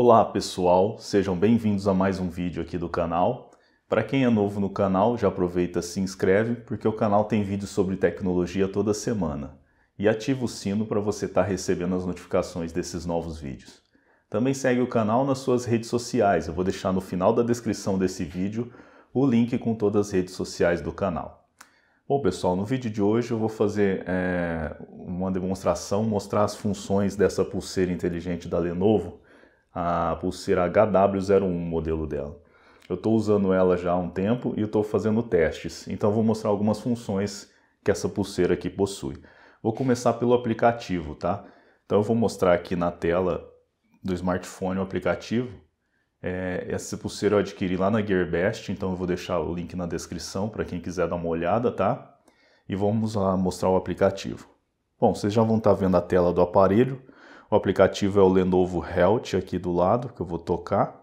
Olá pessoal, sejam bem-vindos a mais um vídeo aqui do canal. Para quem é novo no canal, já aproveita se inscreve, porque o canal tem vídeos sobre tecnologia toda semana. E ativa o sino para você estar tá recebendo as notificações desses novos vídeos. Também segue o canal nas suas redes sociais, eu vou deixar no final da descrição desse vídeo o link com todas as redes sociais do canal. Bom pessoal, no vídeo de hoje eu vou fazer é, uma demonstração, mostrar as funções dessa pulseira inteligente da Lenovo, a pulseira HW01 modelo dela. Eu estou usando ela já há um tempo e estou fazendo testes, então vou mostrar algumas funções que essa pulseira aqui possui. Vou começar pelo aplicativo, tá? Então eu vou mostrar aqui na tela do smartphone o aplicativo. É, essa pulseira eu adquiri lá na GearBest, então eu vou deixar o link na descrição para quem quiser dar uma olhada, tá? E vamos lá mostrar o aplicativo. Bom, vocês já vão estar tá vendo a tela do aparelho. O aplicativo é o Lenovo Health aqui do lado, que eu vou tocar.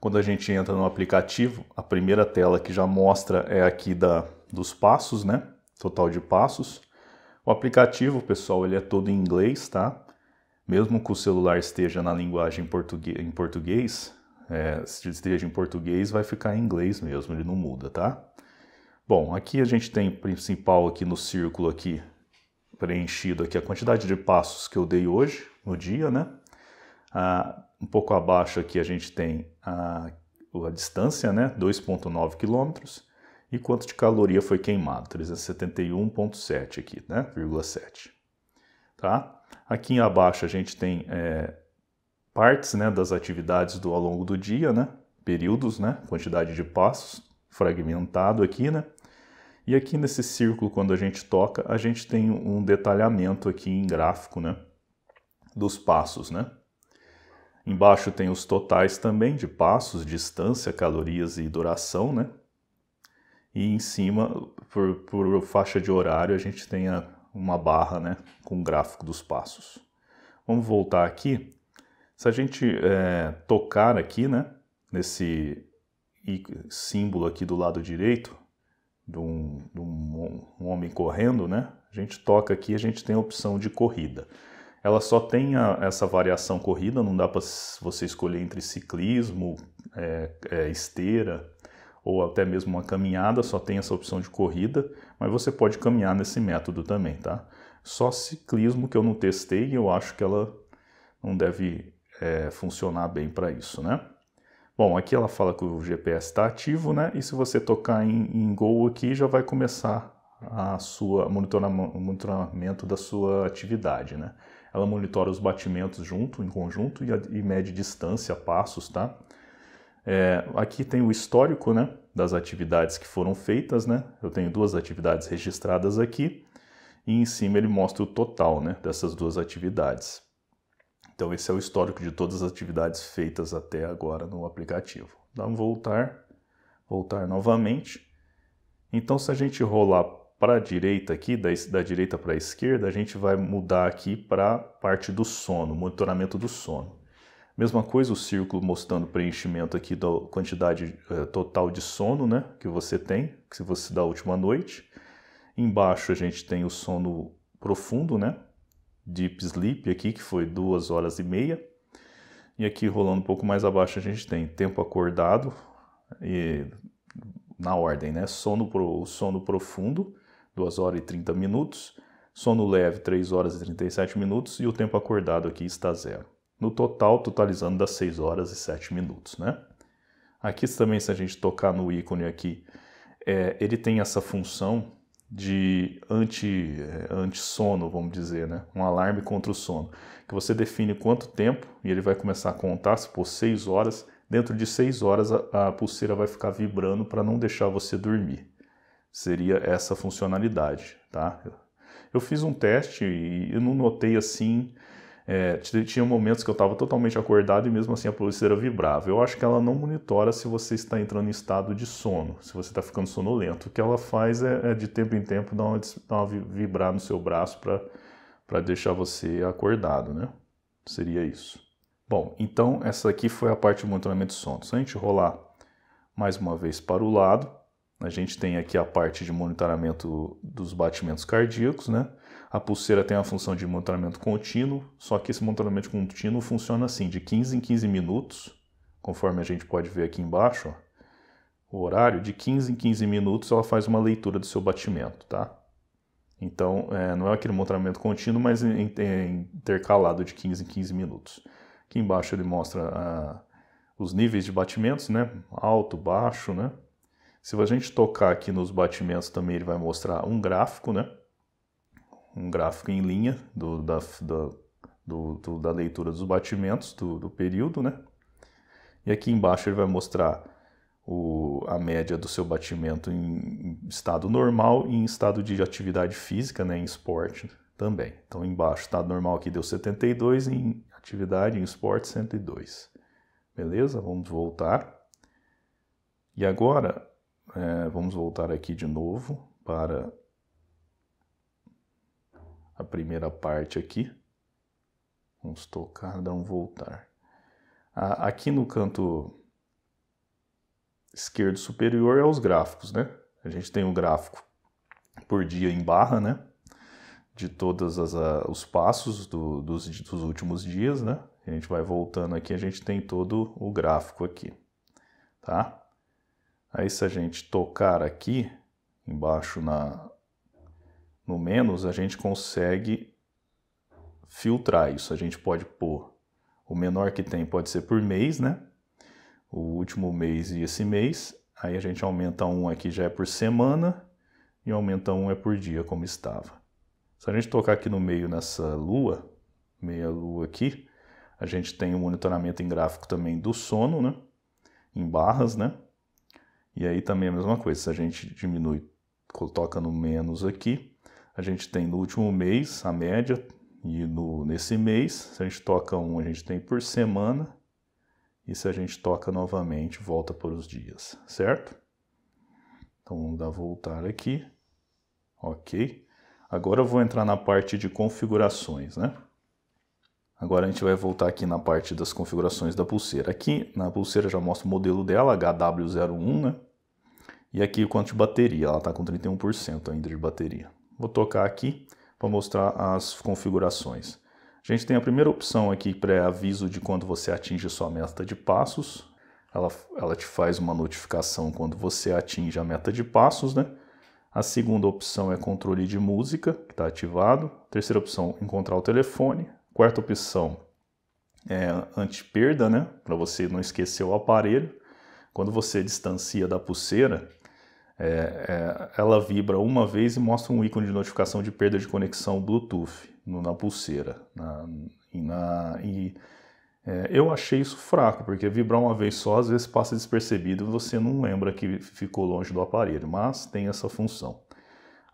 Quando a gente entra no aplicativo, a primeira tela que já mostra é aqui da, dos passos, né? Total de passos. O aplicativo, pessoal, ele é todo em inglês, tá? Mesmo que o celular esteja na linguagem português, em português, é, se esteja em português, vai ficar em inglês mesmo, ele não muda, tá? Bom, aqui a gente tem principal aqui no círculo aqui preenchido aqui a quantidade de passos que eu dei hoje, no dia, né? Ah, um pouco abaixo aqui a gente tem a, a distância, né? 2,9 quilômetros. E quanto de caloria foi queimado? 371,7 aqui, né? 7. Tá? Aqui abaixo a gente tem é, partes né, das atividades do ao longo do dia, né? Períodos, né? Quantidade de passos fragmentado aqui, né? E aqui nesse círculo, quando a gente toca, a gente tem um detalhamento aqui em gráfico, né? Dos passos, né? Embaixo tem os totais também de passos, distância, calorias e duração, né? E em cima, por, por faixa de horário, a gente tem a, uma barra, né? Com o gráfico dos passos. Vamos voltar aqui. Se a gente é, tocar aqui, né? Nesse símbolo aqui do lado direito, de um, de um, um homem correndo, né? A gente toca aqui, a gente tem a opção de corrida. Ela só tem a, essa variação corrida, não dá para você escolher entre ciclismo, é, é, esteira ou até mesmo uma caminhada, só tem essa opção de corrida, mas você pode caminhar nesse método também, tá? Só ciclismo que eu não testei e eu acho que ela não deve é, funcionar bem para isso, né? Bom, aqui ela fala que o GPS está ativo, né? E se você tocar em, em Go aqui, já vai começar a sua monitoramento da sua atividade, né? Ela monitora os batimentos junto, em conjunto, e, e mede distância, passos, tá? É, aqui tem o histórico, né? Das atividades que foram feitas, né? Eu tenho duas atividades registradas aqui, e em cima ele mostra o total, né? Dessas duas atividades. Então esse é o histórico de todas as atividades feitas até agora no aplicativo. Dá um voltar, voltar novamente. Então se a gente rolar para a direita aqui, da, da direita para a esquerda, a gente vai mudar aqui para a parte do sono, monitoramento do sono. Mesma coisa, o círculo mostrando o preenchimento aqui da quantidade eh, total de sono né, que você tem, que se você da última noite. Embaixo a gente tem o sono profundo, né? deep sleep aqui, que foi duas horas e meia. E aqui rolando um pouco mais abaixo a gente tem tempo acordado e na ordem, né? Sono, pro, sono profundo, 2 horas e 30 minutos, sono leve, 3 horas e 37 minutos e o tempo acordado aqui está zero. No total, totalizando das 6 horas e 7 minutos, né? Aqui também, se a gente tocar no ícone aqui, é, ele tem essa função de anti, eh, anti-sono, vamos dizer, né? um alarme contra o sono, que você define quanto tempo e ele vai começar a contar, se for 6 horas, dentro de 6 horas a, a pulseira vai ficar vibrando para não deixar você dormir. Seria essa funcionalidade, tá? Eu fiz um teste e eu não notei assim é, tinha momentos que eu estava totalmente acordado e mesmo assim a pulseira vibrava. Eu acho que ela não monitora se você está entrando em estado de sono, se você está ficando sonolento. O que ela faz é, é de tempo em tempo dar uma, dar uma vibrar no seu braço para deixar você acordado, né? Seria isso. Bom, então essa aqui foi a parte de monitoramento de sono. Se a gente rolar mais uma vez para o lado, a gente tem aqui a parte de monitoramento dos batimentos cardíacos, né? A pulseira tem a função de monitoramento contínuo, só que esse monitoramento contínuo funciona assim, de 15 em 15 minutos, conforme a gente pode ver aqui embaixo, ó, o horário, de 15 em 15 minutos ela faz uma leitura do seu batimento, tá? Então, é, não é aquele monitoramento contínuo, mas é intercalado de 15 em 15 minutos. Aqui embaixo ele mostra ah, os níveis de batimentos, né? Alto, baixo, né? Se a gente tocar aqui nos batimentos também ele vai mostrar um gráfico, né? um gráfico em linha do, da, da, do, do, da leitura dos batimentos do, do período, né? E aqui embaixo ele vai mostrar o, a média do seu batimento em estado normal e em estado de atividade física, né, em esporte também. Então embaixo, estado tá normal aqui deu 72, em atividade, em esporte 102. Beleza? Vamos voltar. E agora, é, vamos voltar aqui de novo para a primeira parte aqui. Vamos tocar, dar um voltar. Aqui no canto esquerdo superior é os gráficos, né? A gente tem um gráfico por dia em barra, né? De todos os passos do, dos, dos últimos dias, né? A gente vai voltando aqui, a gente tem todo o gráfico aqui, tá? Aí se a gente tocar aqui, embaixo na, no menos, a gente consegue filtrar isso. A gente pode pôr o menor que tem pode ser por mês, né? O último mês e esse mês. Aí a gente aumenta um aqui já é por semana e aumenta um é por dia, como estava. Se a gente tocar aqui no meio nessa lua, meia lua aqui, a gente tem o um monitoramento em gráfico também do sono, né? Em barras, né? E aí também é a mesma coisa, se a gente diminui no menos aqui, a gente tem no último mês a média, e no, nesse mês, se a gente toca um, a gente tem por semana, e se a gente toca novamente, volta por os dias, certo? Então vamos dar voltar aqui, ok. Agora eu vou entrar na parte de configurações, né? Agora a gente vai voltar aqui na parte das configurações da pulseira. Aqui na pulseira já mostra o modelo dela, HW01, né? E aqui o quanto de bateria, ela está com 31% ainda de bateria. Vou tocar aqui para mostrar as configurações. A gente tem a primeira opção aqui, pré-aviso de quando você atinge sua meta de passos. Ela, ela te faz uma notificação quando você atinge a meta de passos, né? A segunda opção é controle de música, que está ativado. A terceira opção, encontrar o telefone. A quarta opção é anti-perda, né? Para você não esquecer o aparelho. Quando você distancia da pulseira, é, é, ela vibra uma vez e mostra um ícone de notificação de perda de conexão Bluetooth no, na pulseira. Na, na, e é, eu achei isso fraco, porque vibrar uma vez só às vezes passa despercebido e você não lembra que ficou longe do aparelho, mas tem essa função.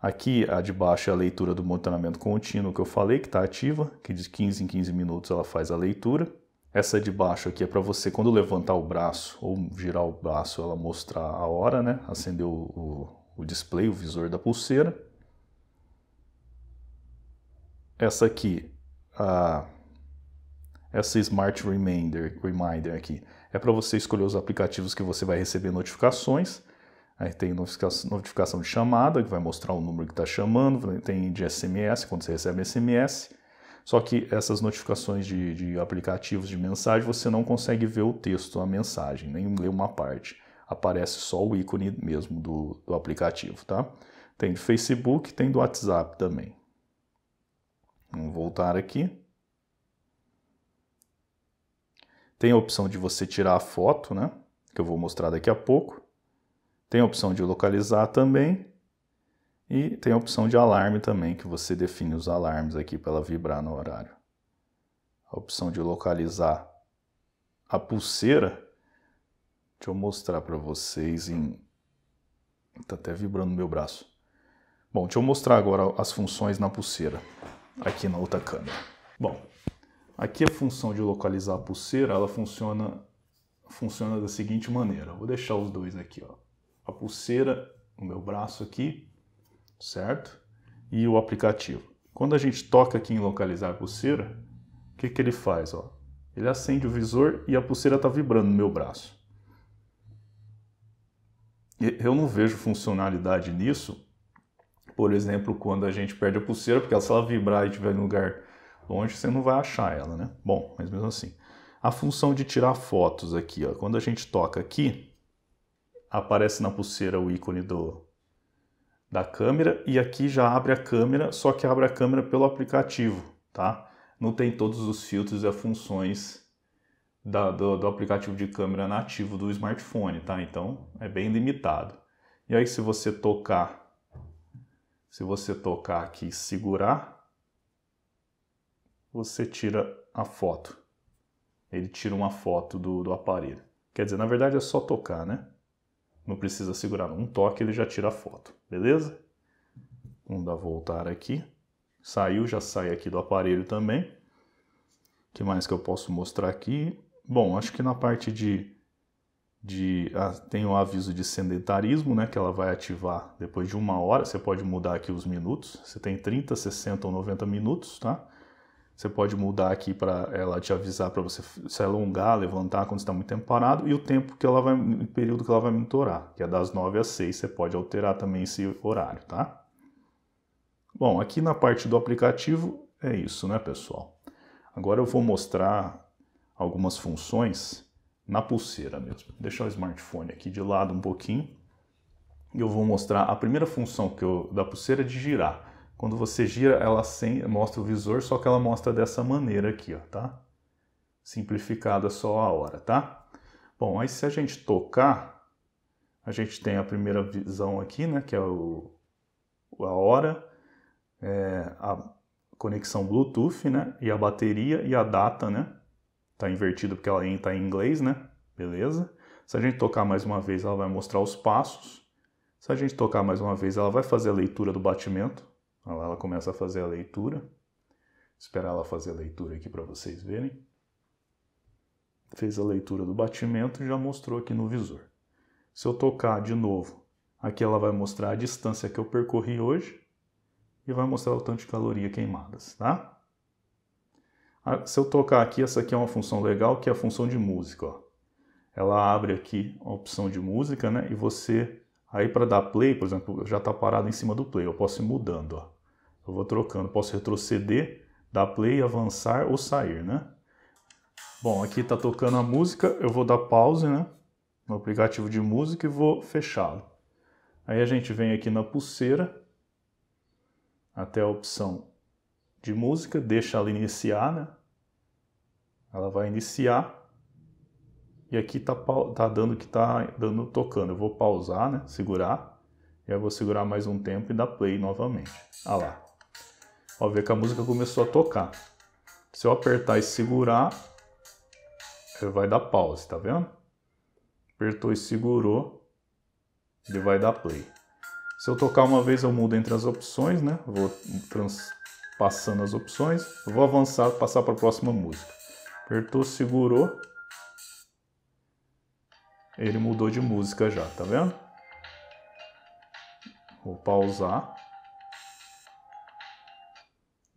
Aqui, a de baixo é a leitura do monitoramento contínuo que eu falei, que está ativa, que de 15 em 15 minutos ela faz a leitura. Essa de baixo aqui é para você, quando levantar o braço ou girar o braço, ela mostrar a hora, né? Acender o, o, o display, o visor da pulseira. Essa aqui, a, essa Smart Reminder, Reminder aqui, é para você escolher os aplicativos que você vai receber notificações. Aí tem notificação de chamada, que vai mostrar o número que está chamando, tem de SMS, quando você recebe SMS. Só que essas notificações de, de aplicativos de mensagem você não consegue ver o texto, a mensagem, nem ler uma parte. Aparece só o ícone mesmo do, do aplicativo, tá? Tem do Facebook, tem do WhatsApp também. Vamos voltar aqui. Tem a opção de você tirar a foto, né? Que eu vou mostrar daqui a pouco. Tem a opção de localizar também. E tem a opção de alarme também, que você define os alarmes aqui para ela vibrar no horário. A opção de localizar a pulseira. Deixa eu mostrar para vocês em... Está até vibrando meu braço. Bom, deixa eu mostrar agora as funções na pulseira, aqui na outra câmera. Bom, aqui a função de localizar a pulseira, ela funciona, funciona da seguinte maneira. Vou deixar os dois aqui, ó. A pulseira no meu braço aqui certo? E o aplicativo. Quando a gente toca aqui em localizar a pulseira, o que, que ele faz? Ó? Ele acende o visor e a pulseira está vibrando no meu braço. Eu não vejo funcionalidade nisso, por exemplo, quando a gente perde a pulseira, porque se ela vibrar e estiver em lugar longe, você não vai achar ela, né? Bom, mas mesmo assim. A função de tirar fotos aqui, ó, quando a gente toca aqui, aparece na pulseira o ícone do, da câmera e aqui já abre a câmera, só que abre a câmera pelo aplicativo, tá? Não tem todos os filtros e as funções da, do, do, aplicativo de câmera nativo do smartphone, tá? Então é bem limitado. E aí se você tocar, se você tocar aqui e segurar, você tira a foto. Ele tira uma foto do, do aparelho. Quer dizer, na verdade é só tocar, né? Não precisa segurar um toque, ele já tira a foto, beleza? Vamos dar voltar aqui. Saiu, já sai aqui do aparelho também. O que mais que eu posso mostrar aqui? Bom, acho que na parte de... de ah, tem o um aviso de sedentarismo, né? Que ela vai ativar depois de uma hora. Você pode mudar aqui os minutos. Você tem 30, 60 ou 90 minutos, tá? Você pode mudar aqui para ela te avisar para você se alongar, levantar quando está muito tempo parado e o tempo que ela vai, o período que ela vai monitorar, que é das 9 às 6. Você pode alterar também esse horário, tá? Bom, aqui na parte do aplicativo é isso, né, pessoal? Agora eu vou mostrar algumas funções na pulseira mesmo. Vou deixar o smartphone aqui de lado um pouquinho e eu vou mostrar a primeira função que eu, da pulseira é de girar. Quando você gira, ela sem, mostra o visor, só que ela mostra dessa maneira aqui, ó, tá? Simplificada só a hora, tá? Bom, aí se a gente tocar, a gente tem a primeira visão aqui, né, que é o, a hora, é, a conexão Bluetooth, né, e a bateria e a data, né? Tá invertido porque ela está em inglês, né? Beleza? Se a gente tocar mais uma vez, ela vai mostrar os passos. Se a gente tocar mais uma vez, ela vai fazer a leitura do batimento. Lá ela começa a fazer a leitura. Vou esperar ela fazer a leitura aqui para vocês verem. Fez a leitura do batimento e já mostrou aqui no visor. Se eu tocar de novo, aqui ela vai mostrar a distância que eu percorri hoje e vai mostrar o tanto de caloria queimadas, tá? Ah, se eu tocar aqui, essa aqui é uma função legal, que é a função de música, ó. Ela abre aqui a opção de música, né? E você, aí para dar play, por exemplo, já está parado em cima do play, eu posso ir mudando, ó. Eu vou trocando, posso retroceder, dar play, avançar ou sair, né? Bom, aqui está tocando a música, eu vou dar pause, né? No aplicativo de música e vou fechá-lo. Aí a gente vem aqui na pulseira, até a opção de música, deixa ela iniciar, né? Ela vai iniciar e aqui tá, tá dando que tá dando tocando. Eu vou pausar, né? Segurar. E aí eu vou segurar mais um tempo e dar play novamente. Ah lá. Ó, ver que a música começou a tocar. Se eu apertar e segurar, ele vai dar pause, tá vendo? Apertou e segurou, ele vai dar play. Se eu tocar uma vez, eu mudo entre as opções, né? Vou passando as opções. vou avançar, passar para a próxima música. Apertou, segurou. Ele mudou de música já, tá vendo? Vou pausar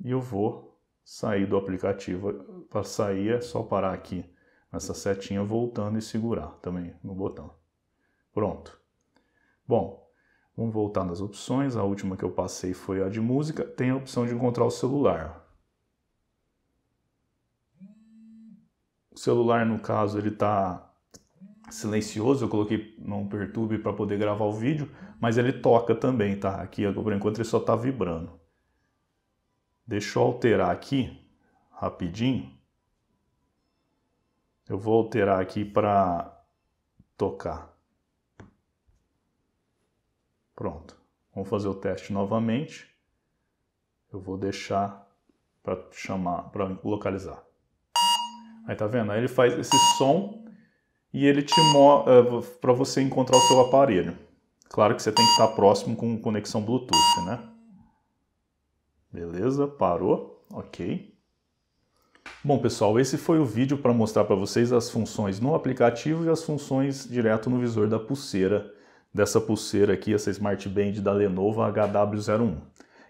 e eu vou sair do aplicativo. Para sair é só parar aqui nessa setinha voltando e segurar também no botão. Pronto. Bom, vamos voltar nas opções. A última que eu passei foi a de música. Tem a opção de encontrar o celular. O celular, no caso, ele está silencioso. Eu coloquei não perturbe para poder gravar o vídeo, mas ele toca também, tá? Aqui, por enquanto, ele só está vibrando. Deixa eu alterar aqui, rapidinho. Eu vou alterar aqui para tocar. Pronto. Vamos fazer o teste novamente. Eu vou deixar para chamar, para localizar. Aí tá vendo? Aí ele faz esse som e ele te mostra eh, para você encontrar o seu aparelho. Claro que você tem que estar próximo com conexão Bluetooth, né? Beleza? Parou? Ok. Bom, pessoal, esse foi o vídeo para mostrar para vocês as funções no aplicativo e as funções direto no visor da pulseira, dessa pulseira aqui, essa Smart Band da Lenovo HW01.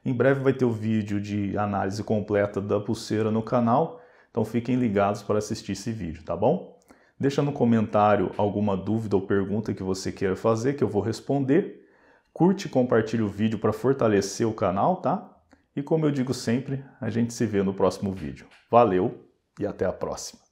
Em breve vai ter o vídeo de análise completa da pulseira no canal, então fiquem ligados para assistir esse vídeo, tá bom? Deixa no comentário alguma dúvida ou pergunta que você queira fazer, que eu vou responder. Curte e compartilhe o vídeo para fortalecer o canal, tá? E como eu digo sempre, a gente se vê no próximo vídeo. Valeu e até a próxima!